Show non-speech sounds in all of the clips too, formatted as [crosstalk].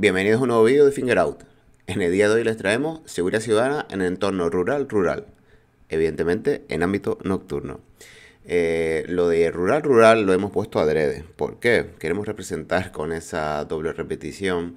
Bienvenidos a un nuevo vídeo de Finger Out. En el día de hoy les traemos seguridad ciudadana en entorno rural-rural, evidentemente en ámbito nocturno. Eh, lo de rural-rural lo hemos puesto adrede. ¿Por qué? Queremos representar con esa doble repetición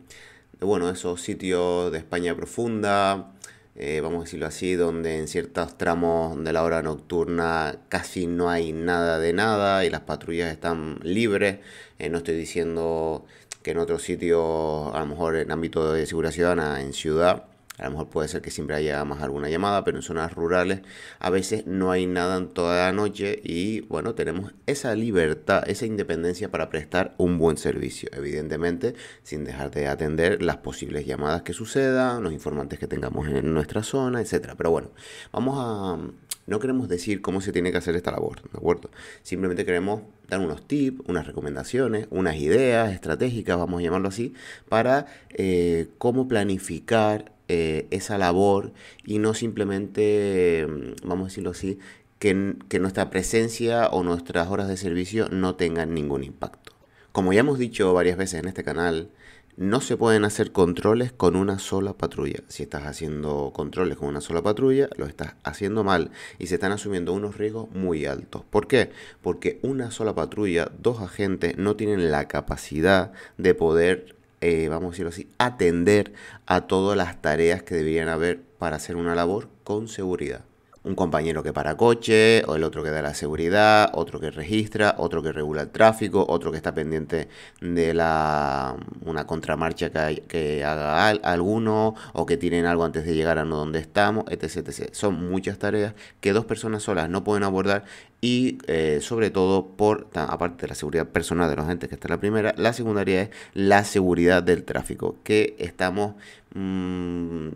bueno, esos sitios de España profunda, eh, vamos a decirlo así, donde en ciertos tramos de la hora nocturna casi no hay nada de nada y las patrullas están libres. Eh, no estoy diciendo que en otros sitios, a lo mejor en ámbito de seguridad ciudadana, en ciudad, a lo mejor puede ser que siempre haya más alguna llamada, pero en zonas rurales a veces no hay nada en toda la noche y bueno, tenemos esa libertad, esa independencia para prestar un buen servicio, evidentemente sin dejar de atender las posibles llamadas que sucedan, los informantes que tengamos en nuestra zona, etcétera. Pero bueno, vamos a no queremos decir cómo se tiene que hacer esta labor, ¿de acuerdo? Simplemente queremos unos tips, unas recomendaciones, unas ideas estratégicas, vamos a llamarlo así, para eh, cómo planificar eh, esa labor y no simplemente, mm, vamos a decirlo así, que, que nuestra presencia o nuestras horas de servicio no tengan ningún impacto. Como ya hemos dicho varias veces en este canal, no se pueden hacer controles con una sola patrulla. Si estás haciendo controles con una sola patrulla, lo estás haciendo mal y se están asumiendo unos riesgos muy altos. ¿Por qué? Porque una sola patrulla, dos agentes, no tienen la capacidad de poder, eh, vamos a decirlo así, atender a todas las tareas que deberían haber para hacer una labor con seguridad un compañero que para coche, o el otro que da la seguridad, otro que registra, otro que regula el tráfico, otro que está pendiente de la una contramarcha que, que haga alguno, o que tienen algo antes de llegar a donde estamos, etc, Son muchas tareas que dos personas solas no pueden abordar y eh, sobre todo por, aparte de la seguridad personal de los agentes, que está la primera, la secundaria es la seguridad del tráfico, que estamos... Mm,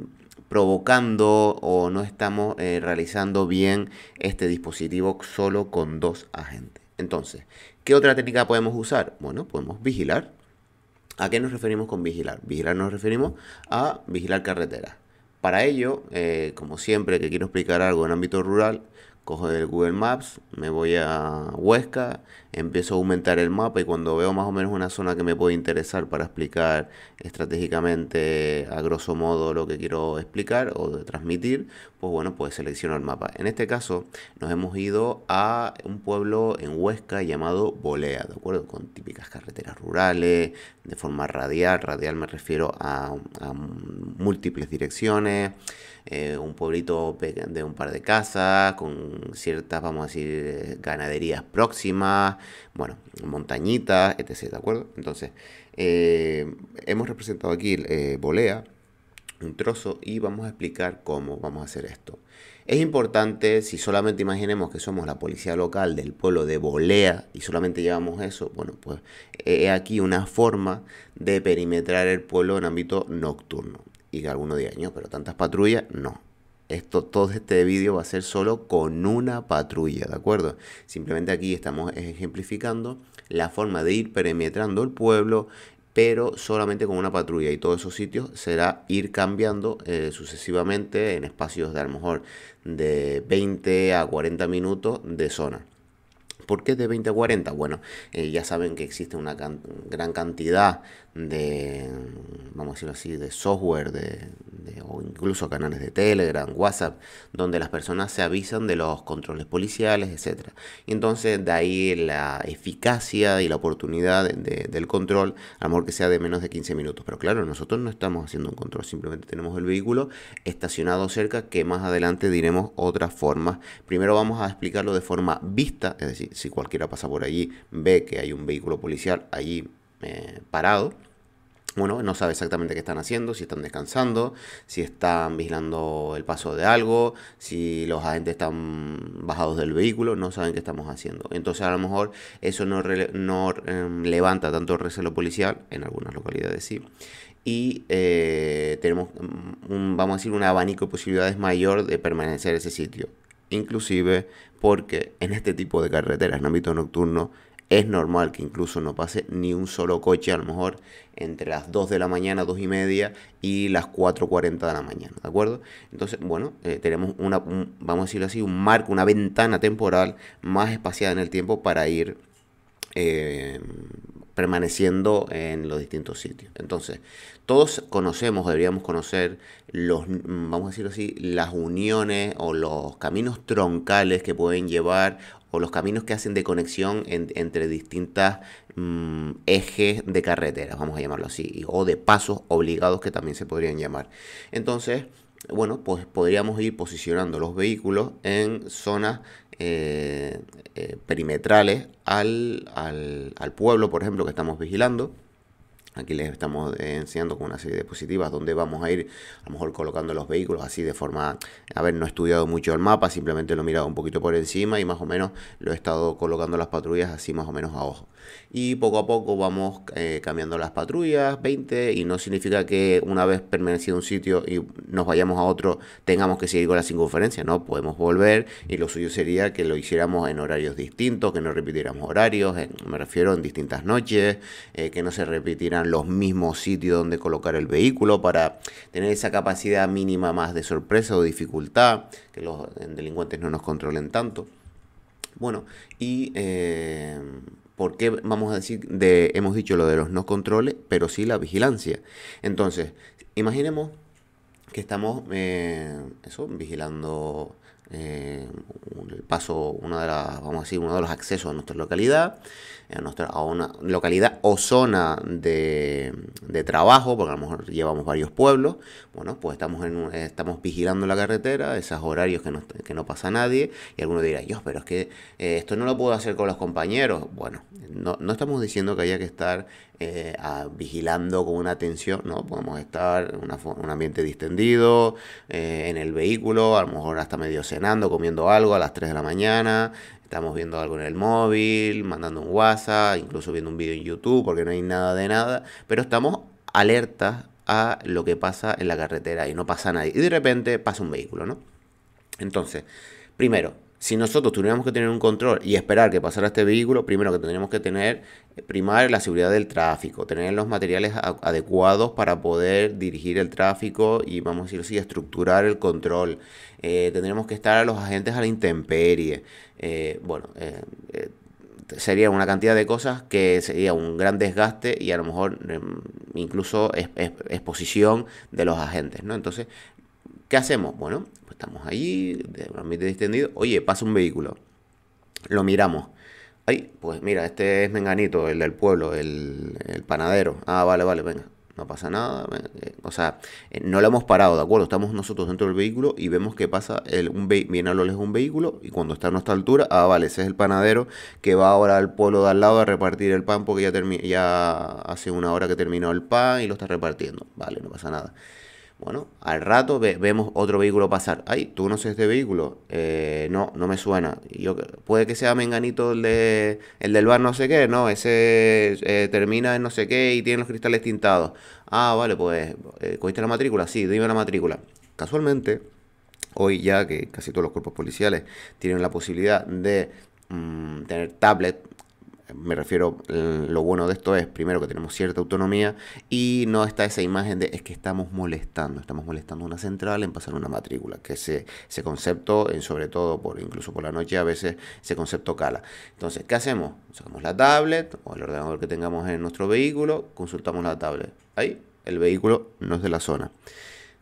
provocando o no estamos eh, realizando bien este dispositivo solo con dos agentes. Entonces, ¿qué otra técnica podemos usar? Bueno, podemos vigilar. ¿A qué nos referimos con vigilar? Vigilar nos referimos a vigilar carreteras. Para ello, eh, como siempre que quiero explicar algo en ámbito rural, cojo el Google Maps, me voy a Huesca, empiezo a aumentar el mapa y cuando veo más o menos una zona que me puede interesar para explicar estratégicamente a grosso modo lo que quiero explicar o transmitir, pues bueno, pues selecciono el mapa. En este caso nos hemos ido a un pueblo en Huesca llamado Bolea, ¿de acuerdo? Con típicas carreteras rurales, de forma radial, radial me refiero a, múltiples direcciones, eh, un pueblito de un par de casas, con ciertas, vamos a decir, ganaderías próximas, bueno, montañita, etc. ¿De acuerdo? Entonces, eh, hemos representado aquí eh, Bolea, volea, un trozo, y vamos a explicar cómo vamos a hacer esto. Es importante, si solamente imaginemos que somos la policía local del pueblo de Bolea y solamente llevamos eso, bueno, pues eh, es aquí una forma de perimetrar el pueblo en ámbito nocturno. Y que alguno de años, pero tantas patrullas, no esto, todo este vídeo va a ser solo con una patrulla, ¿de acuerdo? Simplemente aquí estamos ejemplificando la forma de ir perimetrando el pueblo, pero solamente con una patrulla y todos esos sitios será ir cambiando eh, sucesivamente en espacios de a lo mejor de 20 a 40 minutos de zona. ¿Por qué de 20 a 40? Bueno, eh, ya saben que existe una gran cantidad de, vamos a decirlo así, de software de, o incluso canales de Telegram, WhatsApp, donde las personas se avisan de los controles policiales, etc. Y entonces de ahí la eficacia y la oportunidad del control, a lo mejor que sea de menos de 15 minutos. Pero claro, nosotros no estamos haciendo un control, simplemente tenemos el vehículo estacionado cerca que más adelante diremos otras formas. Primero vamos a explicarlo de forma vista, es decir, si, cualquiera pasa por allí, ve que hay un vehículo policial allí eh, parado, bueno, no sabe exactamente qué están haciendo, si están descansando, si están vigilando el paso de algo, si los agentes están bajados del vehículo, no saben qué estamos haciendo. Entonces a lo mejor eso no, em, levanta tanto recelo policial, en algunas localidades sí, y eh, tenemos, mm, vamos a decir, un abanico de posibilidades mayor de permanecer en ese sitio inclusive porque en este tipo de carreteras, en ámbito nocturno, es normal que incluso no pase ni un solo coche, a lo mejor entre las 2 de la mañana, 2 y media y las 4.40 de la mañana, ¿de acuerdo? Entonces, bueno, eh, tenemos una, vamos a decirlo así, un marco, una ventana temporal más espaciada en el tiempo para ir eh, permaneciendo en los distintos sitios. Entonces, todos conocemos, deberíamos conocer los, mm, vamos a decirlo así, las uniones o los caminos troncales que pueden llevar o los caminos que hacen de conexión entre distintas mm, ejes de carreteras, vamos a llamarlo así, o de pasos obligados que también se podrían llamar. Entonces, bueno, pues podríamos ir posicionando los vehículos en zonas eh, eh, perimetrales al, al, al pueblo, por ejemplo, que estamos vigilando. Aquí les estamos eh, enseñando con una serie de diapositivas donde vamos a ir a lo mejor colocando los vehículos así de forma... A ver, no he estudiado mucho el mapa, simplemente lo he mirado un poquito por encima y más o menos lo he estado colocando las patrullas así más o menos a ojo. Y poco a poco vamos eh, cambiando las patrullas, 20, y no significa que una vez permanecido un sitio y nos vayamos a otro tengamos que seguir con la circunferencia, ¿no? Podemos volver y lo suyo sería que lo hiciéramos en horarios distintos, que no repitiéramos horarios, me refiero en distintas noches, eh, que no se repitieran los mismos sitios donde colocar el vehículo para tener esa capacidad mínima más de sorpresa o dificultad, que los eh, delincuentes no nos controlen tanto. Bueno, y eh, ¿por qué vamos a decir, de, hemos dicho lo de los no controles, pero sí la vigilancia? Entonces, imaginemos que estamos eh, eso, vigilando eh, el paso, uno de las, vamos a decir, uno de los accesos a nuestra localidad, eh, a, nuestra, a una localidad o zona de, de, trabajo, porque a lo mejor llevamos varios pueblos, bueno, pues estamos, en, estamos vigilando la carretera, esos horarios que no, que no pasa nadie, y alguno dirá, yo, pero es que eh, esto no lo puedo hacer con los compañeros, bueno, no, estamos diciendo que haya que estar eh, vigilando con una atención, ¿no? Podemos estar en un ambiente distendido, eh, en el vehículo, a lo mejor hasta medio cenando, comiendo algo a las 3 de la mañana, estamos viendo algo en el móvil, mandando un WhatsApp, incluso viendo un vídeo en YouTube, porque no hay nada de nada, pero estamos alertas a lo que pasa en la carretera y no pasa nadie. Y de repente pasa un vehículo, ¿no? Entonces, primero, si nosotros tuviéramos que tener un control y esperar que pasara este vehículo, primero que tendríamos que tener, eh, primar la seguridad del tráfico, tener los materiales adecuados para poder dirigir el tráfico y, vamos a decir así, estructurar el control. Eh, tendríamos que estar a los agentes a la intemperie. Eh, bueno, sería una cantidad de cosas que sería un gran desgaste y a lo mejor em, incluso exposición de los agentes, ¿no? Entonces, ¿Qué hacemos? Bueno, pues estamos ahí, de un distendido. Oye, pasa un vehículo. Lo miramos. Ay, pues mira, este es Menganito, el del pueblo, el, panadero. Ah, vale, vale, venga. No pasa nada. Eh, o sea, eh, no lo hemos parado, ¿de acuerdo? Estamos nosotros dentro del vehículo y vemos que pasa el, un viene a lo lejos un vehículo y cuando está a nuestra altura, ah, vale, ese es el panadero que va ahora al pueblo de al lado a repartir el pan porque ya hace una hora que terminó el pan y lo está repartiendo. Vale, no pasa nada. Bueno, al rato vemos otro vehículo pasar. Ay, tú no sé este vehículo. Eh, no, no me suena. Yo, puede que sea Menganito el, de, el del bar no sé qué. No, ese eh, termina en no sé qué y tiene los cristales tintados. Ah, vale, pues, eh, ¿cogiste la matrícula? Sí, dime la matrícula. Casualmente, hoy ya que casi todos los cuerpos policiales tienen la posibilidad de mm, tener tablet me refiero, lo bueno de esto es, primero, que tenemos cierta autonomía y no está esa imagen de es que estamos molestando, estamos molestando una central en pasar una matrícula, que ese, ese concepto, sobre todo por incluso por la noche, a veces ese concepto cala. Entonces, ¿qué hacemos? Sacamos la tablet o el ordenador que tengamos en nuestro vehículo, consultamos la tablet. Ahí el vehículo no es de la zona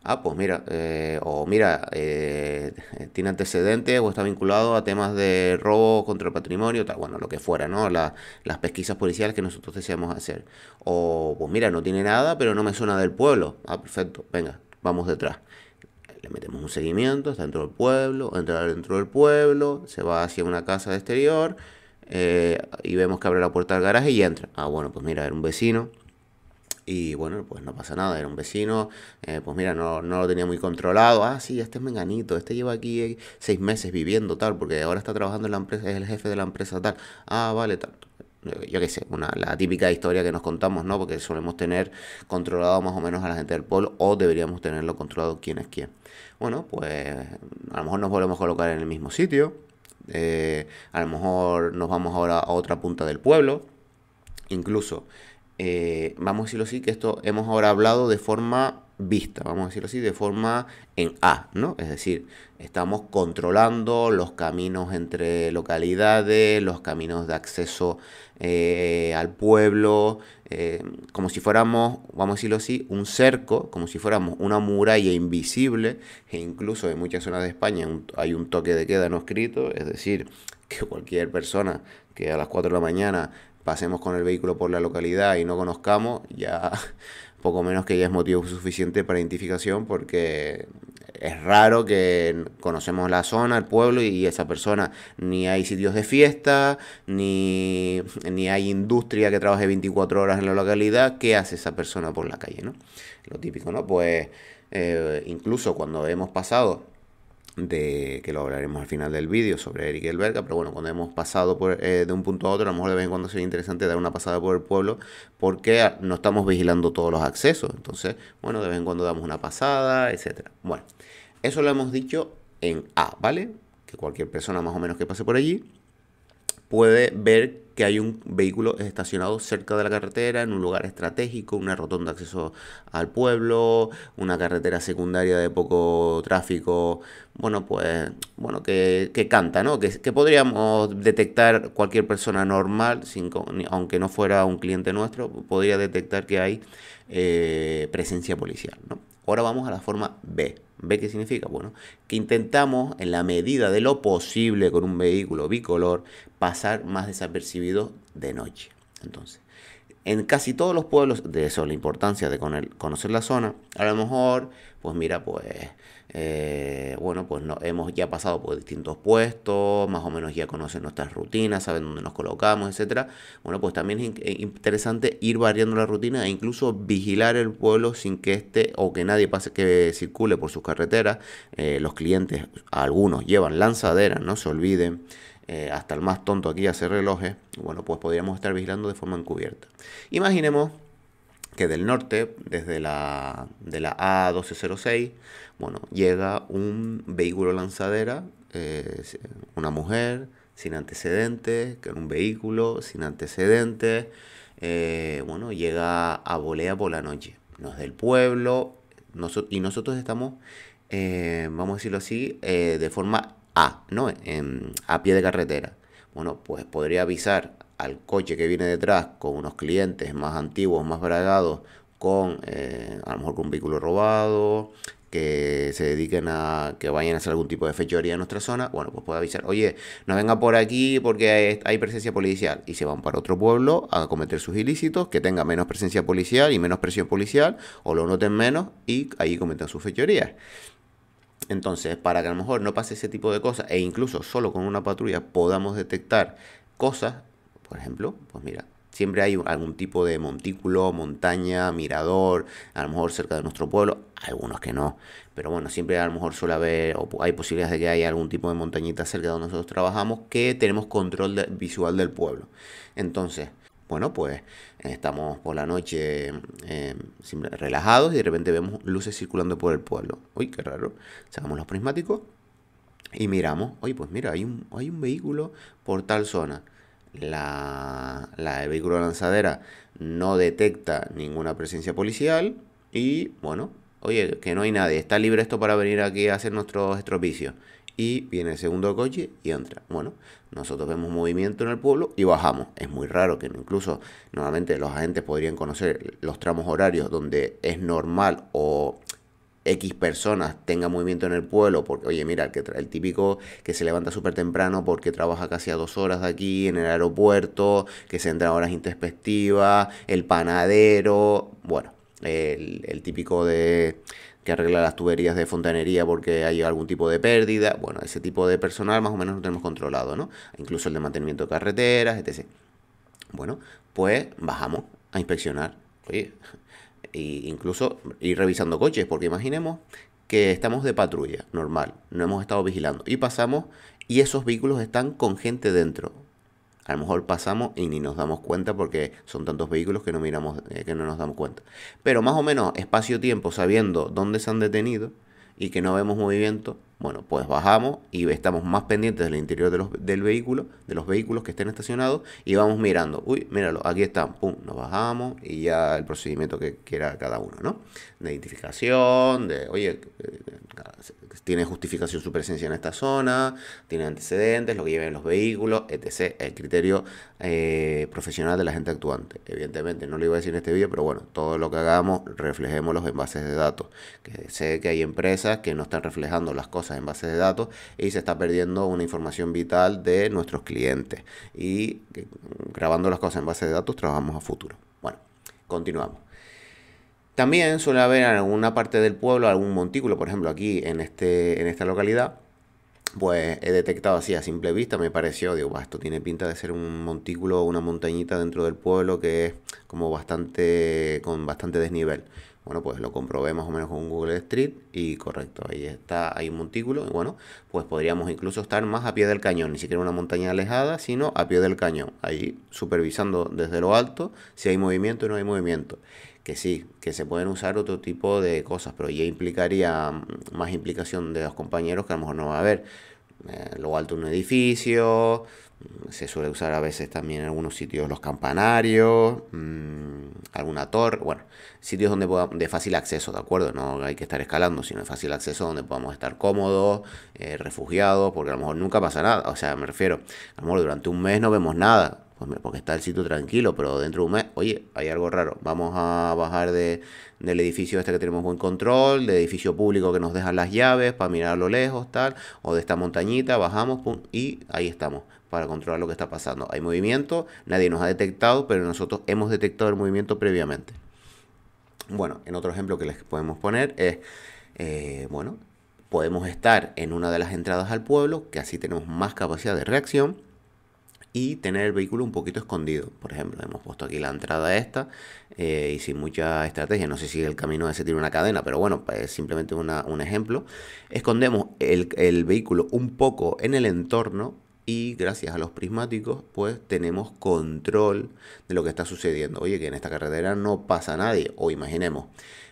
ah, pues mira, eh, o mira, eh, [laughs] tiene antecedentes o está vinculado a temas de robo contra el patrimonio, tal, bueno, lo que fuera, ¿no? las pesquisas policiales que nosotros deseamos hacer. O, pues mira, no tiene nada, pero no me suena del pueblo. Ah, perfecto, venga, vamos detrás. Le metemos un seguimiento, está dentro del pueblo, entra dentro del pueblo, se va hacia una casa de exterior eh, y vemos que abre la puerta del garaje y entra. Ah, bueno, pues mira, era un vecino y bueno, pues no pasa nada, era un vecino, eh, pues mira, no, lo tenía muy controlado. Ah, sí, este es Menganito, este lleva aquí eh, seis meses viviendo tal, porque ahora está trabajando en la empresa, es el jefe de la empresa tal. Ah, vale, tal eh, yo qué sé, la típica historia que nos contamos, ¿no? Porque solemos tener controlado más o menos a la gente del pueblo o deberíamos tenerlo controlado quién es quién. Bueno, pues a lo mejor nos volvemos a colocar en el mismo sitio, a lo mejor nos vamos ahora a otra punta del pueblo, incluso eh, vamos a decirlo así, que esto hemos ahora hablado de forma vista, vamos a decirlo así, de forma en A, ¿no? Es decir, estamos controlando los caminos entre localidades, los caminos de acceso eh, al pueblo, eh, como si fuéramos, vamos a decirlo así, un cerco, como si fuéramos una muralla invisible, e incluso en muchas zonas de España hay un toque de queda no escrito, es decir, que cualquier persona que a las 4 de la mañana pasemos con el vehículo por la localidad y no conozcamos, ya [laughs] poco menos que ya es motivo suficiente para identificación porque es raro que conocemos la zona, el pueblo y esa persona ni hay sitios de fiesta, ni, ni hay industria que trabaje 24 horas en la localidad, ¿qué hace esa persona por la calle? ¿no? Lo típico, ¿no? Pues eh, incluso cuando hemos pasado de que lo hablaremos al final del vídeo sobre Eric Elberga, pero bueno, cuando hemos pasado eh, de un punto a otro, a lo mejor de vez en cuando sería interesante dar una pasada por el pueblo porque no estamos vigilando todos los accesos. Entonces, bueno, de vez en cuando damos una pasada, etcétera. Bueno, eso lo hemos dicho en A, ¿vale? Que cualquier persona más o menos que pase por allí puede ver que hay un vehículo estacionado cerca de la carretera, en un lugar estratégico, una rotonda de acceso al pueblo, una carretera secundaria de poco tráfico, bueno, pues, bueno, que, que canta, ¿no? Que, que, podríamos detectar cualquier persona normal, sin, aunque no fuera un cliente nuestro, podría detectar que hay eh, presencia policial, ¿no? Ahora vamos a la forma B. ¿B qué significa? Bueno, que intentamos en la medida de lo posible con un vehículo bicolor pasar más desapercibido de noche. Entonces, en casi todos los pueblos, de eso la importancia de conocer la zona, a lo mejor, pues mira, pues eh, bueno, pues no, hemos ya pasado por distintos puestos, más o menos ya conocen nuestras rutinas, saben dónde nos colocamos, etcétera. Bueno, pues también es eh, interesante ir variando la rutina e incluso vigilar el pueblo sin que este... o que nadie pase que circule por sus carreteras. Eh, los clientes, algunos llevan lanzaderas, no se olviden. hasta el más tonto aquí hace relojes. Bueno, pues podríamos estar vigilando de forma encubierta. Imaginemos que del norte, desde de la A1206, bueno, llega un vehículo lanzadera, eh, una mujer sin antecedentes, que en un vehículo sin antecedentes, eh, bueno, llega a Bolea por la noche. No es del pueblo, nosotros y nosotros estamos, eh, vamos a decirlo así, de forma A, ¿no? a pie de carretera. Bueno, pues podría avisar al coche que viene detrás con unos clientes más antiguos, más bragados, con eh, a lo mejor con un vehículo robado, que se dediquen a que vayan a hacer algún tipo de fechoría en nuestra zona, bueno, pues puede avisar, oye, no venga por aquí porque hay, presencia policial y se van para otro pueblo a cometer sus ilícitos, que tenga menos presencia policial y menos presión policial, o lo noten menos y ahí cometen sus fechorías. Entonces, para que a lo mejor no pase ese tipo de cosas e incluso solo con una patrulla podamos detectar cosas, por ejemplo, pues mira, Siempre hay algún tipo de montículo, montaña, mirador, a lo mejor cerca de nuestro pueblo, algunos que no. Pero bueno, siempre a lo mejor suele haber, o hay posibilidades de que haya algún tipo de montañita cerca de donde nosotros trabajamos que tenemos control visual del pueblo. Entonces, bueno, pues estamos por la noche eh, relajados y de repente vemos luces circulando por el pueblo. Uy, qué raro. Sacamos los prismáticos y miramos. Uy, pues mira, hay un, hay un vehículo por tal zona la, la vehículo lanzadera no detecta ninguna presencia policial y bueno, oye, que no hay nadie, está libre esto para venir aquí a hacer nuestros estropicios. Y viene el segundo coche y entra. Bueno, nosotros vemos movimiento en el pueblo y bajamos. Es muy raro que incluso normalmente los agentes podrían conocer los tramos horarios donde es normal o X personas tenga movimiento en el pueblo, porque oye, mira, el, el típico que se levanta súper temprano porque trabaja casi a dos horas de aquí en el aeropuerto, que se entra a horas introspectivas, el panadero, bueno, el, típico de que arregla las tuberías de fontanería porque hay algún tipo de pérdida, bueno, ese tipo de personal más o menos lo tenemos controlado, ¿no? Incluso el de mantenimiento de carreteras, etc. Bueno, pues bajamos a inspeccionar incluso ir revisando coches, porque imaginemos que estamos de patrulla, normal, no hemos estado vigilando, y pasamos y esos vehículos están con gente dentro. A lo mejor pasamos y ni nos damos cuenta porque son tantos vehículos que no miramos, eh, que no nos damos cuenta. Pero más o menos espacio-tiempo, sabiendo dónde se han detenido, y que no vemos movimiento, bueno, pues bajamos y estamos más pendientes del interior de los, del vehículo, de los vehículos que estén estacionados y vamos mirando. Uy, míralo, aquí están, pum, nos bajamos y ya el procedimiento que quiera cada uno, ¿no? De identificación, de, oye, eh, eh, tiene justificación su presencia en esta zona, tiene antecedentes, lo que lleven los vehículos, etc. El criterio eh, profesional de la gente actuante. Evidentemente, no lo iba a decir en este vídeo, pero bueno, todo lo que hagamos, reflejémoslo en bases de datos. Que sé que hay empresas que no están reflejando las cosas en bases de datos y se está perdiendo una información vital de nuestros clientes. Y eh, grabando las cosas en bases de datos, trabajamos a futuro. Bueno, continuamos. También suele haber en alguna parte del pueblo algún montículo, por ejemplo, aquí en, este, en esta localidad, pues he detectado así a simple vista, me pareció, digo, esto tiene pinta de ser un montículo o una montañita dentro del pueblo que es como bastante, con bastante desnivel. Bueno, pues lo comprobé más o menos con Google Street y correcto, ahí está, hay un montículo. Y bueno, pues podríamos incluso estar más a pie del cañón, ni siquiera una montaña alejada, sino a pie del cañón. Ahí supervisando desde lo alto si hay movimiento o no hay movimiento. Que sí, que se pueden usar otro tipo de cosas, pero ya implicaría más implicación de los compañeros que a lo mejor no va a haber. Eh, lo alto un edificio, Mm, se suele usar a veces también en algunos sitios los campanarios, mm, alguna torre, bueno, sitios donde de fácil acceso, ¿de acuerdo? No hay que estar escalando, sino de fácil acceso donde podamos estar cómodos, eh, refugiados, porque a lo mejor nunca pasa nada, o sea, me refiero, a lo mejor durante un mes no vemos nada, pues porque está el sitio tranquilo, pero dentro de un mes, oye, hay algo raro. Vamos a bajar de, del edificio este que tenemos buen control, del edificio público que nos dejan las llaves para mirar a lo lejos, tal, o de esta montañita, bajamos, y ahí estamos para controlar lo que está pasando. Hay movimiento, nadie nos ha detectado, pero nosotros hemos detectado el movimiento previamente. Bueno, en otro ejemplo que les podemos poner es, eh, bueno, podemos estar en una de las entradas al pueblo, que así tenemos más capacidad de reacción, y tener el vehículo un poquito escondido. Por ejemplo, hemos puesto aquí la entrada esta eh, y sin mucha estrategia. No sé si el camino ese tiene una cadena, pero bueno, pues, es simplemente un ejemplo. Escondemos el, vehículo un poco en el entorno y gracias a los prismáticos pues tenemos control de lo que está sucediendo. Oye, que en esta carretera no pasa nadie o imaginemos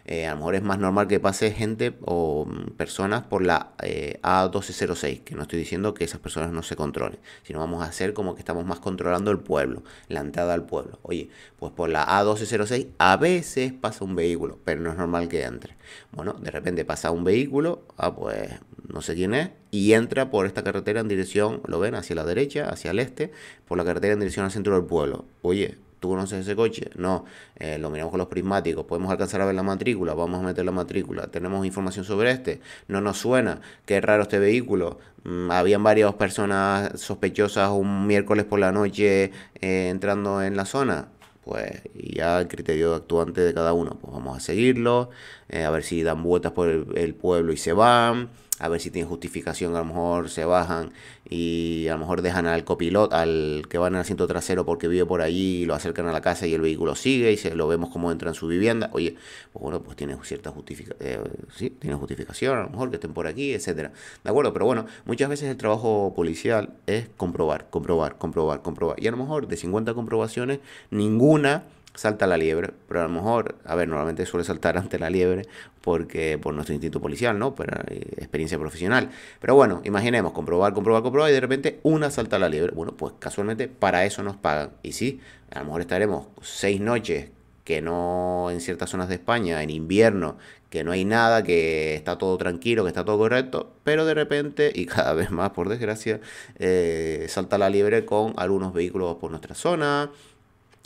eh, a lo mejor es más normal que pase gente o mm, personas por la eh, A1206, que no estoy diciendo que esas personas no se controlen, sino vamos a hacer como que estamos más controlando el pueblo, la entrada al pueblo. Oye, pues por la A1206 a veces pasa un vehículo, pero no es normal que entre. Bueno, de repente pasa un vehículo, ah, pues no sé quién es, y entra por esta carretera en dirección, lo ven, hacia la derecha, hacia el este, por la carretera en dirección al centro del pueblo. Oye, ¿Tú conoces ese coche? No. Eh, lo miramos con los prismáticos. ¿Podemos alcanzar a ver la matrícula? Vamos a meter la matrícula. ¿Tenemos información sobre este? No nos suena. Qué raro este vehículo. Mm, habían varias personas sospechosas un miércoles por la noche eh, entrando en la zona pues y ya el criterio actuante de cada uno, pues vamos a seguirlo, eh, a ver si dan vueltas por el, pueblo y se van, a ver si tiene justificación, a lo mejor se bajan y a lo mejor dejan al copiloto, al que va en el asiento trasero porque vive por allí, lo acercan a la casa y el vehículo sigue y se, lo vemos cómo entra en su vivienda. Oye, pues bueno, pues tiene cierta justificación, eh, sí, tiene justificación, a lo mejor que estén por aquí, etcétera. De acuerdo, pero bueno, muchas veces el trabajo policial es comprobar, comprobar, comprobar, comprobar. Y a lo mejor de 50 comprobaciones, ninguna salta la liebre, pero a lo mejor, a ver, normalmente suele saltar [laughs] ante la liebre porque por nuestro instinto policial, ¿no? Pero eh, experiencia profesional. Pero bueno, imaginemos, comprobar, comprobar, comprobar y de repente una salta la liebre. Bueno, pues casualmente para eso nos pagan. Y sí, a lo mejor estaremos seis noches que no en ciertas zonas de España, en invierno, que no hay nada, que está todo tranquilo, que está todo correcto, pero de repente, y [laughs] cada vez más por desgracia, eh, salta la liebre con algunos vehículos por nuestra zona,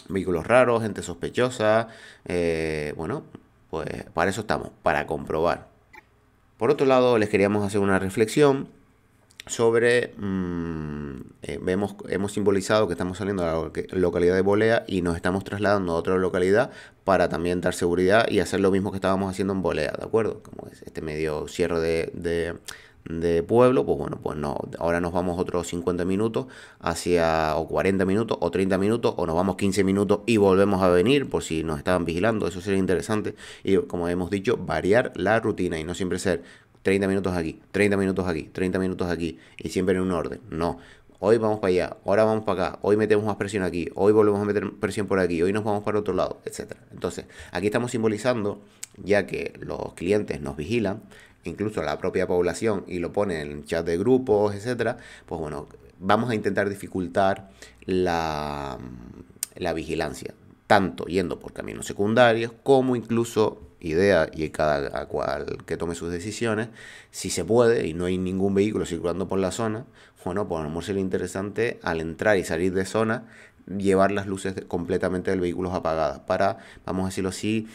vehículos raros, gente sospechosa. Eh, bueno, pues para eso estamos, para comprobar. Por otro lado, les queríamos hacer una reflexión sobre, mm, eh, hemos simbolizado que estamos saliendo de la localidad de Bolea y nos estamos trasladando a otra localidad para también dar seguridad y hacer lo mismo que estábamos haciendo en Bolea, ¿de acuerdo? Como es este medio cierre de de pueblo, pues bueno, pues no, ahora nos vamos otros 50 minutos hacia, o 40 minutos, o 30 minutos, o nos vamos 15 minutos y volvemos a venir por si nos estaban vigilando, eso sería interesante. Y como hemos dicho, variar la rutina y no siempre ser 30 minutos aquí, 30 minutos aquí, 30 minutos aquí, y siempre en un orden, no. Hoy vamos para allá, ahora vamos para acá, hoy metemos más presión aquí, hoy volvemos a meter presión por aquí, hoy nos vamos para otro lado, etc. Entonces, aquí estamos simbolizando, ya que los clientes nos vigilan, incluso la propia población, y lo pone en chat de grupos, etcétera, pues bueno, vamos a intentar dificultar la, la vigilancia, tanto yendo por caminos secundarios como incluso idea y cada cual que tome sus decisiones, si se puede y no hay ningún vehículo circulando por la zona, bueno, pues a lo mejor sería interesante al entrar y salir de zona llevar las luces completamente del vehículo apagadas para, vamos a decirlo así,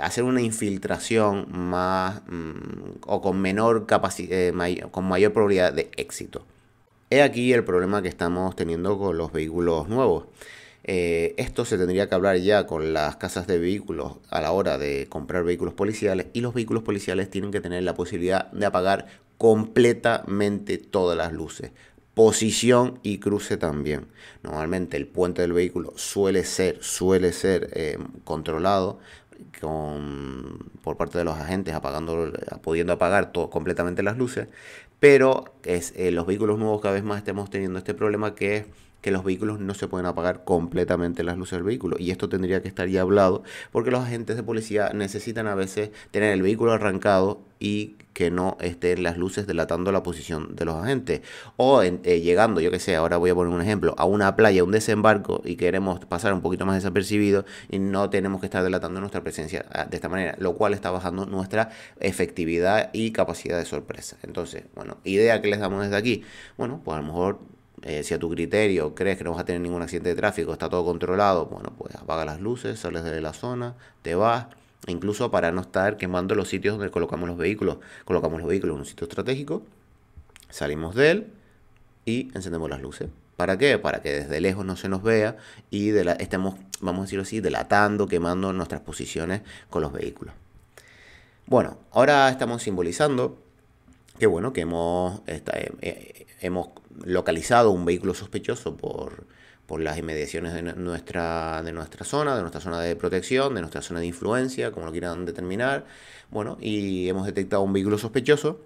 hacer una infiltración más mm, o con menor capacidad, eh, con mayor probabilidad de éxito. He aquí el problema que estamos teniendo con los vehículos nuevos. Eh, esto se tendría que hablar ya con las casas de vehículos a la hora de comprar vehículos policiales y los vehículos policiales tienen que tener la posibilidad de apagar completamente todas las luces posición y cruce también. Normalmente el puente del vehículo suele ser, suele ser eh, controlado con, por parte de los agentes apagando, pudiendo apagar todo, completamente las luces, pero es, eh, los vehículos nuevos cada vez más estamos teniendo este problema que es que los vehículos no se pueden apagar completamente las luces del vehículo. Y esto tendría que estar ya hablado porque los agentes de policía necesitan a veces tener el vehículo arrancado y que no estén las luces delatando la posición de los agentes. O eh, llegando, yo que sé, ahora voy a poner un ejemplo, a una playa, un desembarco y queremos pasar un poquito más desapercibido y no tenemos que estar delatando nuestra presencia ah, de esta manera, lo cual está bajando nuestra efectividad y capacidad de sorpresa. Entonces, bueno, idea que les damos desde aquí, bueno, pues a lo mejor eh, si a tu criterio crees que no vas a tener ningún accidente de tráfico, está todo controlado, bueno, pues apaga las luces, sales de la zona, te vas, e incluso para no estar quemando los sitios donde colocamos los vehículos. Colocamos los vehículos en un sitio estratégico, salimos de él y encendemos las luces. ¿Para qué? Para que desde lejos no se nos vea y de la, estemos, vamos a decirlo así, delatando, quemando nuestras posiciones con los vehículos. Bueno, ahora estamos simbolizando que bueno, que hemos, eh, eh, hemos localizado un vehículo sospechoso por, por las inmediaciones de nuestra, de nuestra zona, de nuestra zona de protección, de nuestra zona de influencia, como lo quieran determinar. Bueno, y hemos detectado un vehículo sospechoso.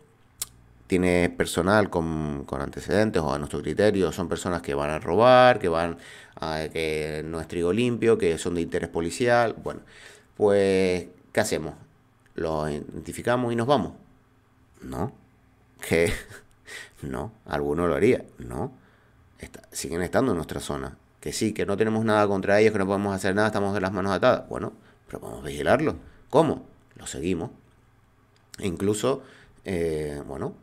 Tiene personal con, antecedentes o a nuestro criterio son personas que van a robar, que van a que no es trigo limpio, que son de interés policial. Bueno, pues, ¿qué hacemos? ¿Lo identificamos y nos vamos? No. [laughs] ¿Qué...? No, alguno lo haría, no. siguen estando en nuestra zona. Que sí, que no tenemos nada contra ellos, que no podemos hacer nada, estamos de las manos atadas. Bueno, pero podemos vigilarlos. ¿Cómo? Lo seguimos. E incluso, eh, bueno,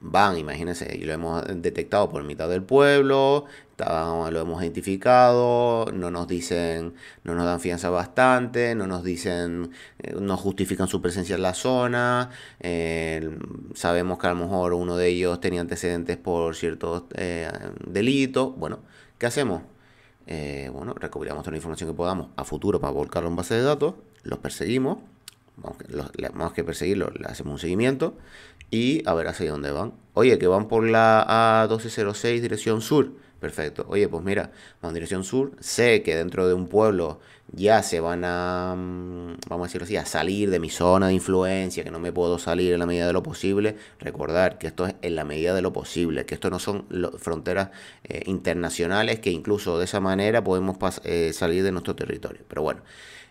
van, imagínense, y lo hemos detectado por mitad del pueblo, lo hemos identificado, no nos dicen, no nos dan fianza bastante, no nos dicen, eh, no justifican su presencia en la zona, eh, sabemos que a lo mejor uno de ellos tenía antecedentes por ciertos eh, delitos, bueno, ¿qué hacemos? bueno, recopilamos toda la información que podamos a futuro para volcarlo en base de datos, los perseguimos vamos más que perseguirlo, le hacemos un seguimiento y a ver hacia dónde van. Oye, que van por la A1206 dirección sur. Perfecto. Oye, pues mira, van dirección sur. Sé que dentro de un pueblo ya se van a, mm, vamos a decirlo así, a salir de mi zona de influencia, que no me puedo salir en la medida de lo posible. Recordar que esto es en la medida de lo posible, que esto no son fronteras eh, internacionales, que incluso de esa manera podemos eh, salir de nuestro territorio. Pero bueno.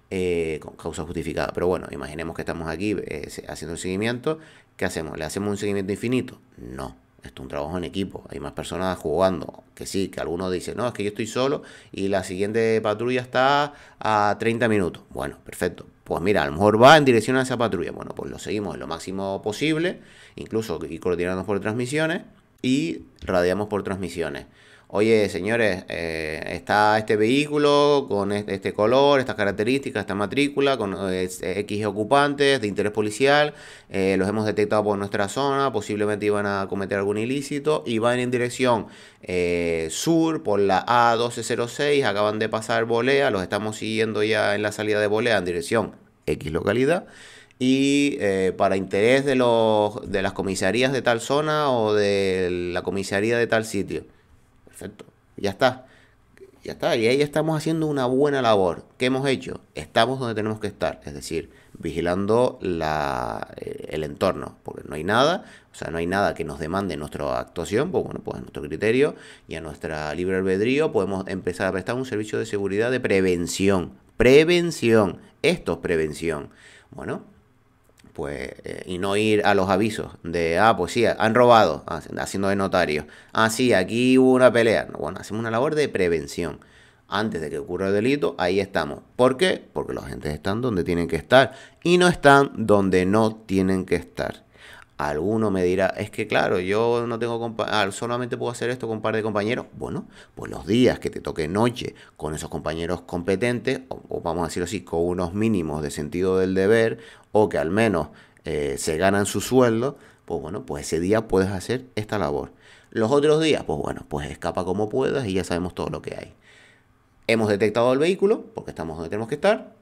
Eh, con causa justificada. Pero bueno, imaginemos que estamos aquí eh, haciendo el seguimiento. ¿Qué hacemos? ¿Le hacemos un seguimiento infinito? No. Esto es un trabajo en equipo. Hay más personas jugando. Que sí, que algunos dicen, no, es que yo estoy solo y la siguiente patrulla está a 30 minutos. Bueno, perfecto. Pues mira, a lo mejor va en dirección a esa patrulla. Bueno, pues lo seguimos lo máximo posible, incluso y por transmisiones y radiamos por transmisiones oye señores, eh, está este vehículo con este color, estas características, esta matrícula, con X ocupantes de interés policial, eh, los hemos detectado por nuestra zona, posiblemente iban a cometer algún ilícito y van en dirección eh, sur por la A1206, acaban de pasar Bolea, los estamos siguiendo ya en la salida de Bolea en dirección X localidad y para interés de, los, de las comisarías de tal zona o de la comisaría de tal sitio. Perfecto. Ya está. Ya está. Y ahí estamos haciendo una buena labor. ¿Qué hemos hecho? Estamos donde tenemos que estar. Es decir, vigilando eh, el entorno. Porque no hay nada. O sea, no hay nada que nos demande nuestra actuación. Pues bueno, pues a nuestro criterio y a nuestra libre albedrío podemos empezar a prestar un servicio de seguridad de prevención. Prevención. Esto es prevención. Bueno, pues, eh, y no ir a los avisos de, ah, pues sí, han robado, ah, haciendo de notario. Ah, sí, aquí hubo una pelea. Bueno, hacemos una labor de prevención. Antes de que ocurra el delito, ahí estamos. ¿Por qué? Porque los agentes están donde tienen que estar y no están donde no tienen que estar. Alguno me dirá, es que claro, yo no tengo ah, solamente puedo hacer esto con un par de compañeros. Bueno, pues los días que te toque noche con esos compañeros competentes, o, vamos a decirlo así, con unos mínimos de sentido del deber, o que al menos eh, se ganan su sueldo, pues bueno, pues ese día puedes hacer esta labor. Los otros días, pues bueno, pues escapa como puedas y ya sabemos todo lo que hay. Hemos detectado el vehículo, porque estamos donde tenemos que estar,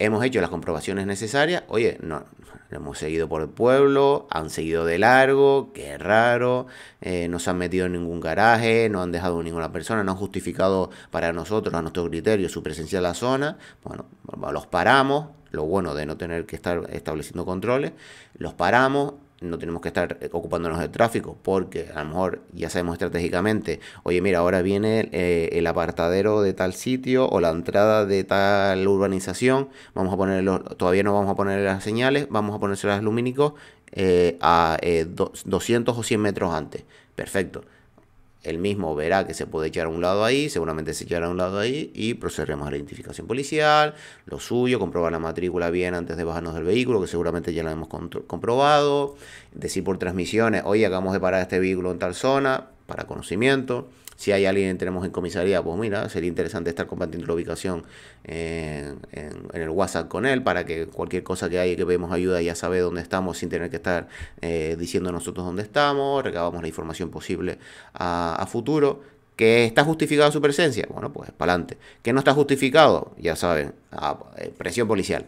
Hemos hecho las comprobaciones necesarias. Oye, no, hemos seguido por el pueblo, han seguido de largo, qué raro, eh, no se han metido en ningún garaje, no han dejado ninguna persona, no han justificado para nosotros, a nuestro criterio, su presencia en la zona. Bueno, los paramos, lo bueno de no tener que estar estableciendo controles, los paramos, no tenemos que estar eh, ocupándonos del tráfico, porque a lo mejor ya sabemos estratégicamente, oye, mira, ahora viene eh, el apartadero de tal sitio o la entrada de tal urbanización, vamos a ponerlo todavía no vamos a poner las señales, vamos a ponerse las lumínicos eh, a 200 o 100 metros antes. Perfecto el mismo verá que se puede echar a un lado ahí, seguramente se echará a un lado ahí y procederemos a la identificación policial, lo suyo, comprobar la matrícula bien antes de bajarnos del vehículo, que seguramente ya lo hemos comprobado, decir por transmisiones, hoy acabamos de parar este vehículo en tal zona, para conocimiento, si hay alguien tenemos en comisaría, pues mira, sería interesante estar compartiendo la ubicación en, en, el WhatsApp con él para que cualquier cosa que haya que vemos ayuda ya sabe dónde estamos sin tener que estar eh, diciendo nosotros dónde estamos, recabamos la información posible a, futuro. ¿Que está justificada su presencia? Bueno, pues para adelante. ¿Que no está justificado? Ya saben, ah, eh, presión policial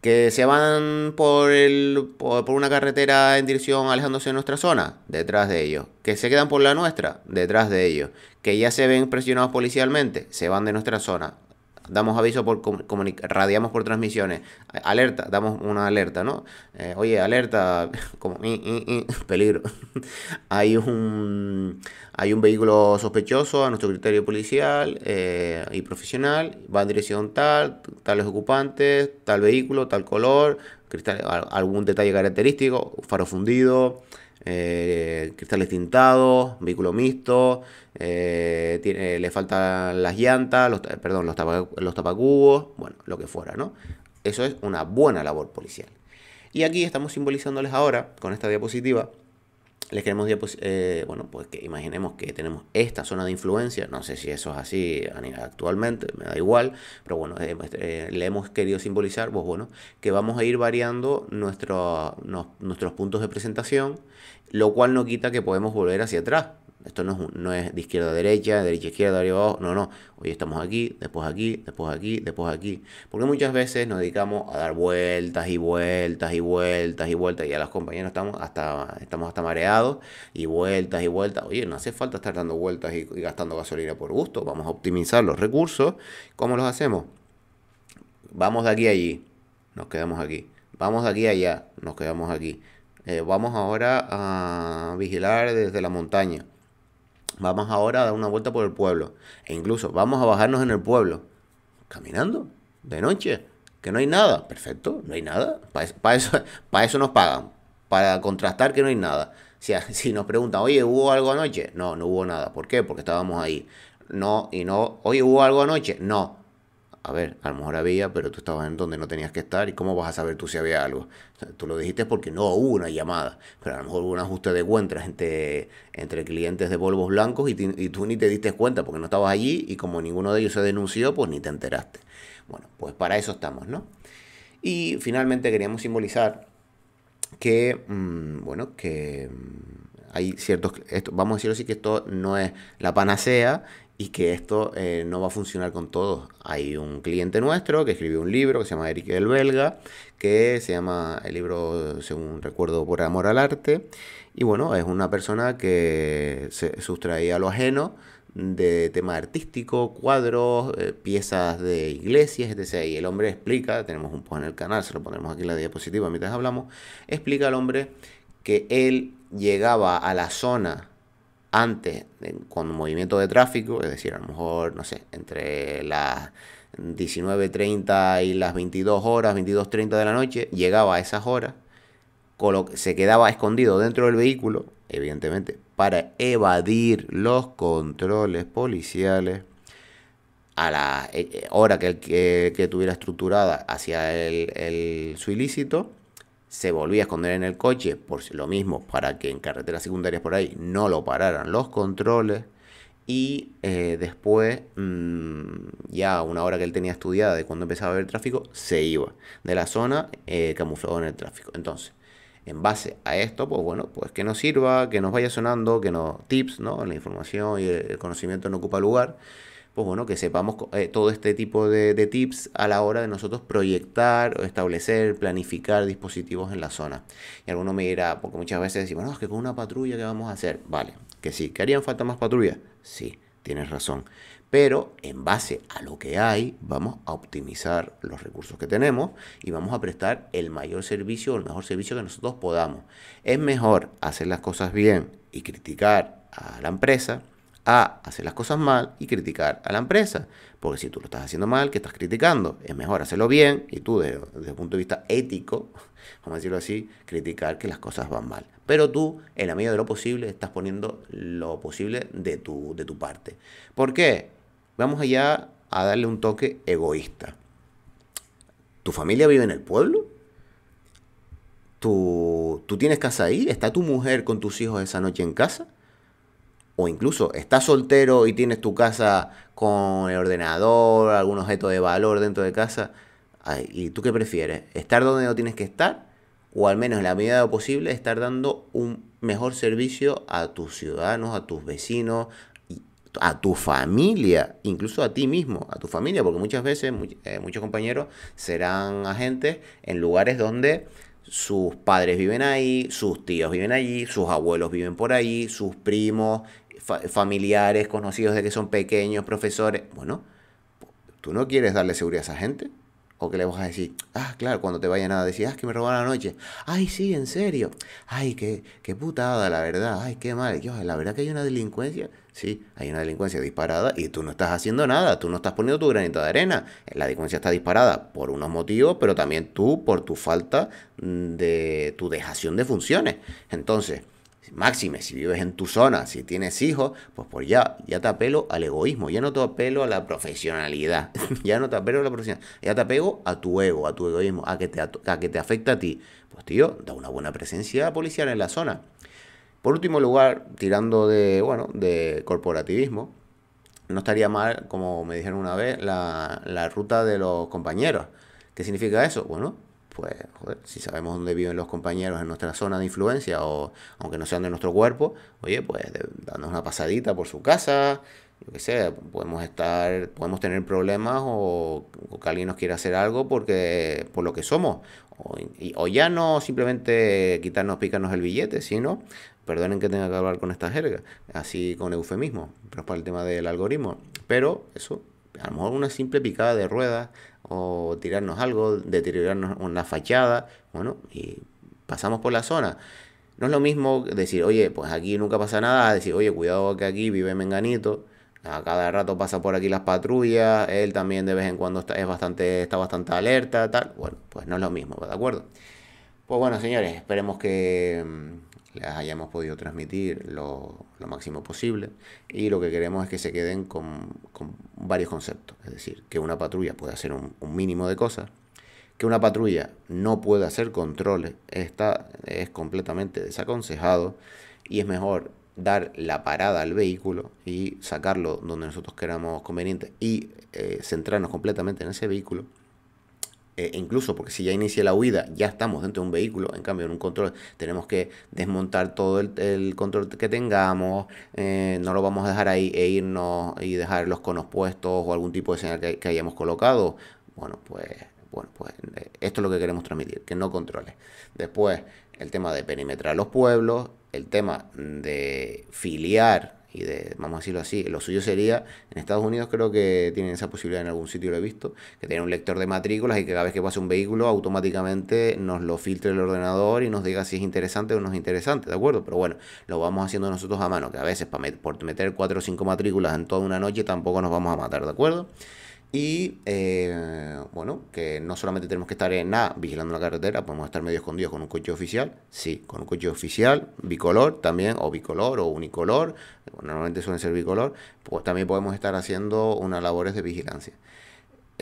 que se van por, el, por, una carretera en dirección alejándose de nuestra zona, detrás de ellos. Que se quedan por la nuestra, detrás de ellos. Que ya se ven presionados policialmente, se van de nuestra zona damos aviso por radiamos por transmisiones, alerta, damos una alerta, ¿no? Eh, oye, alerta, [laughs] como [laughs] peligro. [laughs] hay un hay un vehículo sospechoso a nuestro criterio policial eh, y profesional, va en dirección tal, tales ocupantes, tal vehículo, tal color, cristal, algún detalle característico, faro fundido, eh, cristales tintados, vehículo mixto, eh, le faltan las llantas, perdón, los, tapacubos, bueno, lo que fuera, ¿no? Eso es una buena labor policial. Y aquí estamos simbolizándoles ahora, con esta diapositiva, les queremos, eh, bueno, pues que imaginemos que tenemos esta zona de influencia, no sé si eso es así actualmente, me da igual, pero bueno, eh, pues, le hemos querido simbolizar, pues bueno, que vamos a ir variando nuestros puntos de presentación, lo cual no quita que podemos volver hacia atrás, esto no es, de izquierda a derecha, derecha a izquierda, arriba abajo. No, no. Hoy estamos aquí, después aquí, después aquí, después aquí. Porque muchas veces nos dedicamos a dar vueltas y vueltas y vueltas y vueltas. Y a las compañeras estamos hasta, estamos hasta mareados y vueltas y vueltas. Oye, no hace falta estar dando vueltas y, gastando gasolina por gusto. Vamos a optimizar los recursos. ¿Cómo los hacemos? Vamos de aquí a allí. Nos quedamos aquí. Vamos de aquí a allá. Nos quedamos aquí. Eh, vamos ahora a vigilar desde la montaña. Vamos ahora a dar una vuelta por el pueblo. E incluso vamos a bajarnos en el pueblo. Caminando, de noche, que no hay nada. Perfecto, no hay nada. Para eso, [laughs] eso, nos pagan. Para contrastar que no hay nada. Si, [laughs] si nos preguntan, oye, ¿hubo algo anoche? No, no hubo nada. ¿Por qué? Porque estábamos ahí. No, y no, oye, ¿hubo algo anoche? No, a ver, a lo mejor había, pero tú estabas en donde no tenías que estar y cómo vas a saber tú si había algo. tú lo dijiste porque no hubo una llamada, pero a lo mejor hubo un ajuste de cuentas entre, clientes de polvos blancos y, tú ni te diste cuenta porque no estabas allí y como ninguno de ellos se denunció, pues ni te enteraste. Bueno, pues para eso estamos, ¿no? Y finalmente queríamos simbolizar que, mm, bueno, que... Mm, hay ciertos, esto, vamos a decirlo así, que esto no es la panacea y que esto eh, no va a funcionar con todos. Hay un cliente nuestro que escribió un libro que se llama Eric el Belga, que se llama el libro, según recuerdo, Por Amor al Arte. Y bueno, es una persona que se sustraía lo ajeno de tema artístico, cuadros, eh, piezas de iglesias, etc. Y el hombre explica, tenemos un post en el canal, se lo ponemos aquí en la diapositiva mientras hablamos, explica al hombre que él llegaba a la zona antes con movimiento de tráfico, es decir, a lo mejor, no sé, entre las 19.30 y las 22 horas, 22.30 de la noche, llegaba a esas horas, se quedaba escondido dentro del vehículo, evidentemente, para evadir los controles policiales a la eh, eh, hora que, que, tuviera estructurada hacia el, su ilícito se volvía a esconder en el coche, por lo mismo, para que en carreteras secundarias por ahí no lo pararan los controles. Y eh, después, mm, ya una hora que él tenía estudiada de cuando empezaba a ver el tráfico, se iba de la zona eh, camuflado en el tráfico. Entonces, en base a esto, pues bueno, pues que nos sirva, que nos vaya sonando, que nos tips, ¿no? La información y el conocimiento no ocupa lugar pues bueno, que sepamos eh, todo este tipo de, tips a la hora de nosotros proyectar o establecer, planificar dispositivos en la zona. Y alguno me dirá, porque muchas veces decimos, no, es que con una patrulla, ¿qué vamos a hacer? Vale, que sí, ¿que harían falta más patrullas? Sí, tienes razón. Pero en base a lo que hay, vamos a optimizar los recursos que tenemos y vamos a prestar el mayor servicio o el mejor servicio que nosotros podamos. Es mejor hacer las cosas bien y criticar a la empresa a hacer las cosas mal y criticar a la empresa. Porque si tú lo estás haciendo mal, ¿qué estás criticando? Es mejor hacerlo bien y tú desde, el punto de vista ético, [laughs] vamos a decirlo así, criticar que las cosas van mal. Pero tú, en la medida de lo posible, estás poniendo lo posible de tu, de tu parte. ¿Por qué? Vamos allá a darle un toque egoísta. ¿Tu familia vive en el pueblo? ¿Tú, ¿Tú tienes casa ahí? ¿Está tu mujer con tus hijos esa noche en casa? o incluso estás soltero y tienes tu casa con el ordenador, algún objeto de valor dentro de casa, ¿y tú qué prefieres? ¿Estar donde no tienes que estar? O al menos en la medida de lo posible estar dando un mejor servicio a tus ciudadanos, a tus vecinos, a tu familia, incluso a ti mismo, a tu familia, porque muchas veces eh, muchos compañeros serán agentes en lugares donde sus padres viven ahí, sus tíos viven allí, sus abuelos viven por ahí, sus primos, familiares, conocidos de que son pequeños, profesores. Bueno, ¿tú no quieres darle seguridad a esa gente? ¿O que le vas a decir, ah, claro, cuando te vayan a decir, ah, que me robaron anoche? Ay, sí, en serio. Ay, qué, qué putada, la verdad. Ay, qué mal. Dios, la verdad que hay una delincuencia. Sí, hay una delincuencia disparada y tú no estás haciendo nada. Tú no estás poniendo tu granito de arena. La delincuencia está disparada por unos motivos, pero también tú por tu falta mm, de tu dejación de funciones. Entonces, Máxime, si vives en tu zona, si tienes hijos, pues por ya, ya te apelo al egoísmo, ya no te apelo a la profesionalidad, [laughs] ya no te apelo a la profesionalidad, ya te apego a tu ego, a tu egoísmo, a que te, a que te afecta a ti. Pues tío, da una buena presencia policial en la zona. Por último lugar, tirando de, bueno, de corporativismo, no estaría mal, como me dijeron una vez, la, la ruta de los compañeros. ¿Qué significa eso? Bueno, pues joder, si sabemos dónde viven los compañeros en nuestra zona de influencia o aunque no sean de nuestro cuerpo, oye, pues dándonos una pasadita por su casa, lo que sea, podemos estar, podemos tener problemas o, que alguien nos quiera hacer algo porque por lo que somos. O, o ya no simplemente quitarnos, picarnos el billete, sino, perdonen que tenga que hablar con esta jerga, así con eufemismo, pero es para el tema del algoritmo. Pero eso, a lo mejor una simple picada de ruedas, o tirarnos algo, deteriorarnos una fachada, bueno, y pasamos por la zona. No es lo mismo decir, oye, pues aquí nunca pasa nada, decir, oye, cuidado que aquí vive Menganito, a cada rato pasa por aquí las patrullas, él también de vez en cuando está, es bastante, está bastante alerta, tal. Bueno, pues no es lo mismo, ¿de acuerdo? Pues bueno, señores, esperemos que mm, las hayamos podido transmitir lo, máximo posible y lo que queremos es que se queden con, varios conceptos, es decir, que una patrulla puede hacer un, mínimo de cosas, que una patrulla no puede hacer controles, está, es completamente desaconsejado y es mejor dar la parada al vehículo y sacarlo donde nosotros queramos conveniente y eh, centrarnos completamente en ese vehículo eh, incluso porque si ya inicia la huida, ya estamos dentro de un vehículo, en cambio en un control tenemos que desmontar todo el, control que tengamos, eh, no lo vamos a dejar ahí e irnos y dejar los conos puestos o algún tipo de señal que, hayamos colocado. Bueno, pues bueno, pues eh, esto es lo que queremos transmitir, que no controles. Después, el tema de perimetrar los pueblos, el tema de filiar y de, vamos a decirlo así, lo suyo sería, en Estados Unidos creo que tienen esa posibilidad en algún sitio, lo he visto, que tienen un lector de matrículas y que cada vez que pase un vehículo automáticamente nos lo filtre el ordenador y nos diga si es interesante o no es interesante, ¿de acuerdo? Pero bueno, lo vamos haciendo nosotros a mano, que a veces para por meter cuatro o cinco matrículas en toda una noche tampoco nos vamos a matar, ¿de acuerdo? Y eh, bueno, que no solamente tenemos que estar en A vigilando la carretera, podemos estar medio escondidos con un coche oficial, sí, con un coche oficial, bicolor también, o bicolor o unicolor, normalmente suelen ser bicolor, pues también podemos estar haciendo unas labores de vigilancia.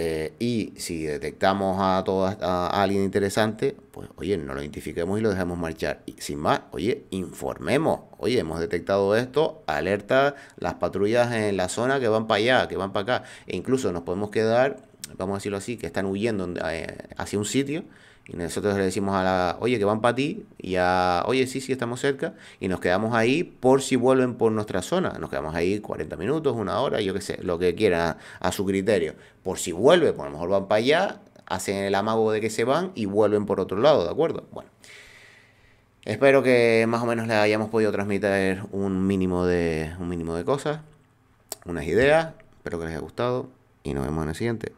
Eh, y si detectamos a, todas, a alguien interesante, pues oye, no lo identifiquemos y lo dejamos marchar. Y sin más, oye, informemos. Oye, hemos detectado esto, alerta las patrullas en la zona que van para allá, que van para acá. E incluso nos podemos quedar, vamos a decirlo así, que están huyendo eh, hacia un sitio y nosotros le decimos a la, oye, que van para ti, y a, oye, sí, sí, estamos cerca, y nos quedamos ahí por si vuelven por nuestra zona. Nos quedamos ahí 40 minutos, una hora, yo qué sé, lo que quieran, a, su criterio. Por si vuelve, por pues, lo mejor van para allá, hacen el amago de que se van y vuelven por otro lado, ¿de acuerdo? Bueno. Espero que más o menos le hayamos podido transmitir un mínimo de, un mínimo de cosas, unas ideas. Espero que les haya gustado y nos vemos en el siguiente.